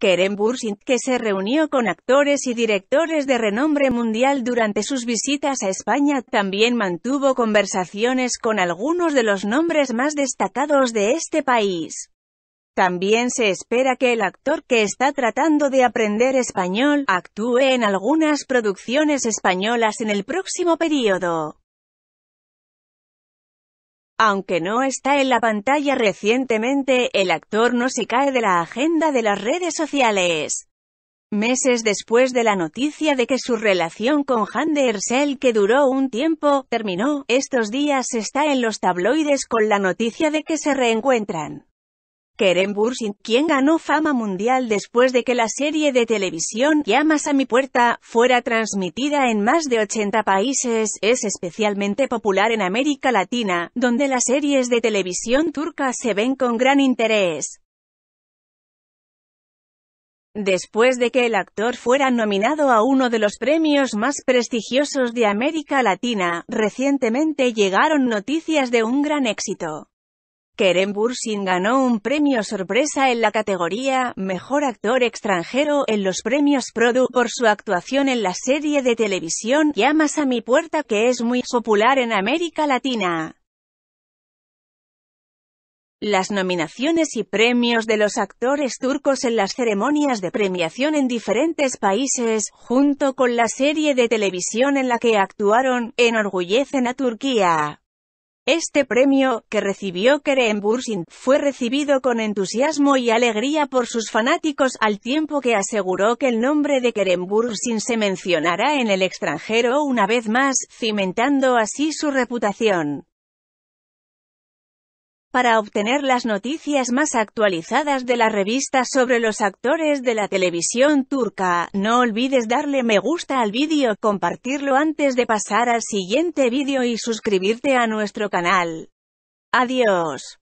Kerem Bursint, que se reunió con actores y directores de renombre mundial durante sus visitas a España, también mantuvo conversaciones con algunos de los nombres más destacados de este país. También se espera que el actor que está tratando de aprender español, actúe en algunas producciones españolas en el próximo periodo. Aunque no está en la pantalla recientemente, el actor no se cae de la agenda de las redes sociales. Meses después de la noticia de que su relación con Hande Ersel, que duró un tiempo, terminó, estos días está en los tabloides con la noticia de que se reencuentran. Keren Bursin, quien ganó fama mundial después de que la serie de televisión Llamas a mi puerta fuera transmitida en más de 80 países, es especialmente popular en América Latina, donde las series de televisión turcas se ven con gran interés. Después de que el actor fuera nominado a uno de los premios más prestigiosos de América Latina, recientemente llegaron noticias de un gran éxito. Keren Bursin ganó un premio sorpresa en la categoría Mejor Actor Extranjero en los premios Produ por su actuación en la serie de televisión Llamas a mi puerta que es muy popular en América Latina. Las nominaciones y premios de los actores turcos en las ceremonias de premiación en diferentes países, junto con la serie de televisión en la que actuaron, enorgullecen a Turquía. Este premio, que recibió Keren Bursin, fue recibido con entusiasmo y alegría por sus fanáticos, al tiempo que aseguró que el nombre de Keren Bursin se mencionará en el extranjero una vez más, cimentando así su reputación para obtener las noticias más actualizadas de la revista sobre los actores de la televisión turca, no olvides darle me gusta al vídeo, compartirlo antes de pasar al siguiente vídeo y suscribirte a nuestro canal. Adiós.